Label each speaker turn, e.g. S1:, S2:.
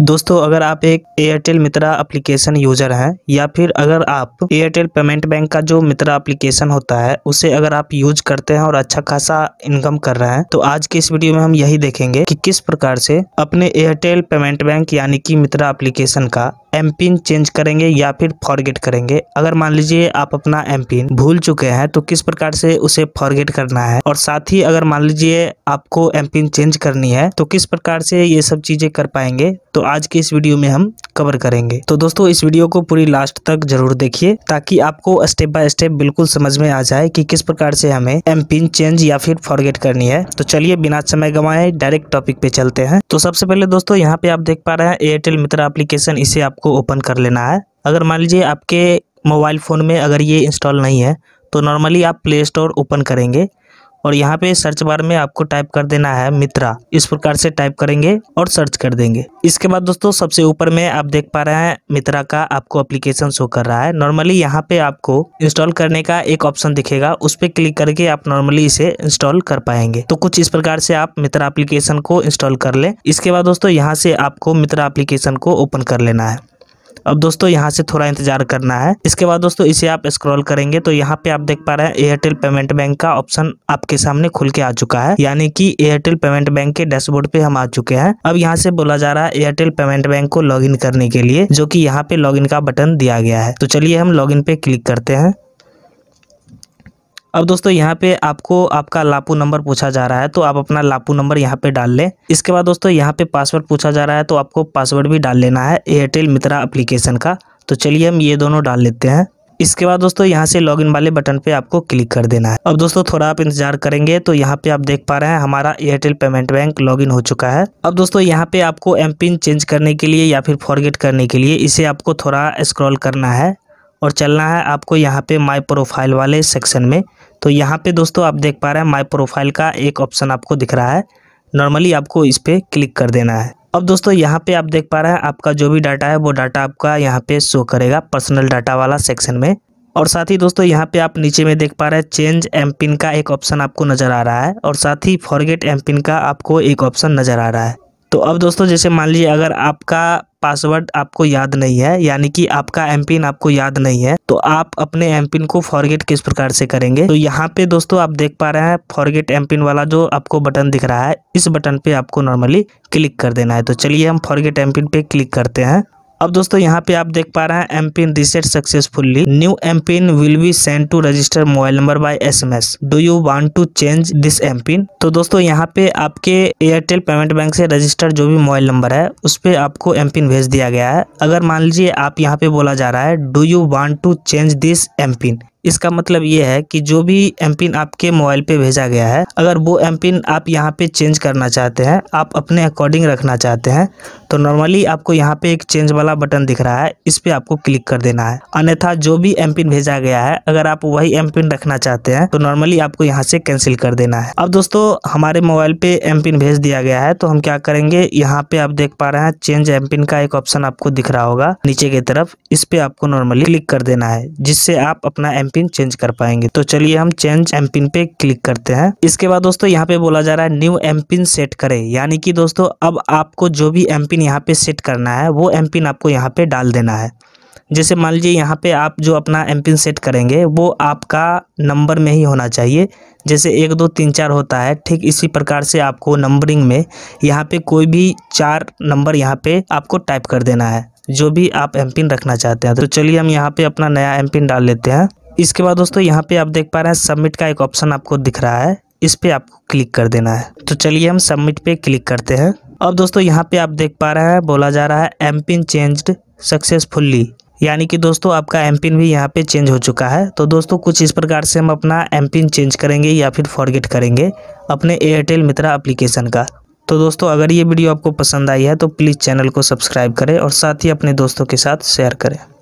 S1: दोस्तों अगर आप एक एयरटेल मित्रा एप्लीकेशन यूजर हैं या फिर अगर आप एयरटेल पेमेंट बैंक का जो मित्रा एप्लीकेशन होता है उसे अगर आप यूज करते हैं और अच्छा खासा इनकम कर रहे हैं तो आज के इस वीडियो में हम यही देखेंगे कि किस प्रकार से अपने एयरटेल पेमेंट बैंक यानी कि मित्रा एप्लीकेशन का एम पिन चेंज करेंगे या फिर फॉरगेट करेंगे अगर मान लीजिए आप अपना एम पिन भूल चुके हैं तो किस प्रकार से उसे फॉरगेट करना है और साथ ही अगर मान लीजिए आपको एम पिन चेंज करनी है तो किस प्रकार से ये सब चीज़ें कर पाएंगे तो आज के इस वीडियो में हम कवर करेंगे तो दोस्तों इस वीडियो को पूरी लास्ट तक जरूर देखिए ताकि आपको स्टेप बाय स्टेप बिल्कुल समझ में आ जाए कि किस प्रकार से हमें एम पिन चेंज या फिर फॉरगेट करनी है तो चलिए बिना समय गवाए डायरेक्ट टॉपिक पे चलते हैं तो सबसे पहले दोस्तों यहाँ पे आप देख पा रहे हैं एयरटेल मित्र एप्लीकेशन इसे आप आपको ओपन कर लेना है अगर मान लीजिए आपके मोबाइल फ़ोन में अगर ये इंस्टॉल नहीं है तो नॉर्मली आप प्ले स्टोर ओपन करेंगे और यहाँ पे सर्च बार में आपको टाइप कर देना है मित्रा इस प्रकार से टाइप करेंगे और सर्च कर देंगे इसके बाद दोस्तों सबसे ऊपर में आप देख पा रहे हैं मित्रा का आपको एप्लीकेशन शो कर रहा है नॉर्मली यहाँ पे आपको इंस्टॉल करने का एक ऑप्शन दिखेगा उस पर क्लिक करके आप नॉर्मली इसे इंस्टॉल कर पाएंगे तो कुछ इस प्रकार से आप मित्र एप्लीकेशन को इंस्टॉल कर ले इसके बाद दोस्तों यहाँ से आपको मित्र एप्लीकेशन को ओपन कर लेना है अब दोस्तों यहाँ से थोड़ा इंतजार करना है इसके बाद दोस्तों इसे आप स्क्रॉल करेंगे तो यहाँ पे आप देख पा रहे हैं एयरटेल पेमेंट बैंक का ऑप्शन आपके सामने खुल के आ चुका है यानी कि एयरटेल पेमेंट बैंक के डैशबोर्ड पे हम आ चुके हैं अब यहाँ से बोला जा रहा है एयरटेल पेमेंट बैंक को लॉग करने के लिए जो की यहाँ पे लॉग का बटन दिया गया है तो चलिए हम लॉग पे क्लिक करते हैं अब दोस्तों यहाँ पे आपको आपका लापू नंबर पूछा जा रहा है तो आप अपना लापू नंबर यहाँ पे डाल लें इसके बाद दोस्तों यहाँ पे पासवर्ड पूछा जा रहा है तो आपको पासवर्ड भी डाल लेना है एयरटेल मित्रा अप्लीकेशन का तो चलिए हम ये दोनों डाल लेते हैं इसके बाद दोस्तों यहाँ से लॉगिन वाले बटन पे आपको क्लिक कर देना है अब दोस्तों थोड़ा आप इंतजार करेंगे तो यहाँ पे आप देख पा रहे हैं हमारा एयरटेल पेमेंट बैंक लॉगिन हो चुका है अब दोस्तों यहाँ पे आपको एम पिन चेंज करने के लिए या फिर फॉरगेट करने के लिए इसे आपको थोड़ा स्क्रॉल करना है और चलना है आपको यहाँ पे माई प्रोफाइल वाले सेक्शन में तो यहाँ पे दोस्तों आप देख पा रहे हैं माय प्रोफाइल का एक ऑप्शन आपको दिख रहा है नॉर्मली आपको इस पर क्लिक कर देना है अब दोस्तों यहाँ पे आप देख पा रहे हैं आपका जो भी डाटा है वो डाटा आपका यहाँ पे शो करेगा पर्सनल डाटा वाला सेक्शन में और साथ ही दोस्तों यहाँ पे आप नीचे में देख पा रहे हैं चेंज एम पिन का एक ऑप्शन आपको नज़र आ रहा है और साथ ही फॉरगेट एम पिन का आपको एक ऑप्शन नज़र आ रहा है तो अब दोस्तों जैसे मान लीजिए अगर आपका पासवर्ड आपको याद नहीं है यानी कि आपका एम पिन आपको याद नहीं है तो आप अपने एम पिन को फॉरगेट किस प्रकार से करेंगे तो यहाँ पे दोस्तों आप देख पा रहे हैं फॉरगेट एम पिन वाला जो आपको बटन दिख रहा है इस बटन पे आपको नॉर्मली क्लिक कर देना है तो चलिए हम फॉरगेट एम पिन पे क्लिक करते हैं अब दोस्तों यहाँ पे आप देख पा रहे हैं M PIN reset successfully new M PIN will be send to register mobile number by SMS do you want to change this M PIN तो दोस्तों यहाँ पे आपके एयरटेल पेमेंट बैंक से रजिस्टर जो भी मोबाइल नंबर है उस पर आपको एम पिन भेज दिया गया है अगर मान लीजिए आप यहाँ पे बोला जा रहा है do you want to change this M PIN इसका मतलब ये है कि जो भी एम पिन आपके मोबाइल पे भेजा गया है अगर वो एम पिन आप यहाँ पे चेंज करना चाहते हैं आप अपने अकॉर्डिंग रखना चाहते हैं तो नॉर्मली आपको यहाँ पे एक चेंज वाला बटन दिख रहा है इस पर आपको क्लिक कर देना है अन्यथा जो भी एम पिन भेजा गया है अगर आप वही एम पिन रखना चाहते हैं तो नॉर्मली आपको यहाँ से कैंसिल कर देना है अब दोस्तों हमारे मोबाइल पे एम पिन भेज दिया गया है तो हम क्या करेंगे यहाँ पे आप देख पा रहे हैं चेंज एम पिन का एक ऑप्शन आपको दिख रहा होगा नीचे की तरफ इस पे आपको नॉर्मली क्लिक कर देना है जिससे आप अपना एम पिन चेंज कर पाएंगे तो चलिए हम चेंज एम पिन पे क्लिक करते हैं इसके बाद दोस्तों यहाँ पे बोला जा रहा है न्यू एम पिन सेट करें यानी कि दोस्तों अब आपको जो भी एम पिन यहाँ पे सेट करना है वो एम पिन आपको यहाँ पे डाल देना है जैसे मान लीजिए यहाँ पे आप जो अपना एम पिन सेट करेंगे वो आपका नंबर में ही होना चाहिए जैसे एक दो तीन चार होता है ठीक इसी प्रकार से आपको नंबरिंग में यहाँ पे कोई भी चार नंबर यहाँ पे आपको टाइप कर देना है जो भी आप एम पिन रखना चाहते हैं तो चलिए हम यहाँ पे अपना नया एम पिन डाल लेते हैं इसके बाद दोस्तों यहाँ पे आप देख पा रहे हैं सबमिट का एक ऑप्शन आपको दिख रहा है इस पर आपको क्लिक कर देना है तो चलिए हम सबमिट पे क्लिक करते हैं अब दोस्तों यहाँ पे आप देख पा रहे हैं बोला जा रहा है एम पिन चेंज्ड सक्सेसफुल्ली यानी कि दोस्तों आपका एम पिन भी यहाँ पे चेंज हो चुका है तो दोस्तों कुछ इस प्रकार से हम अपना एम पिन चेंज करेंगे या फिर फॉरगेट करेंगे अपने एयरटेल मित्रा अप्लीकेशन का तो दोस्तों अगर ये वीडियो आपको पसंद आई है तो प्लीज़ चैनल को सब्सक्राइब करें और साथ ही अपने दोस्तों के साथ शेयर करें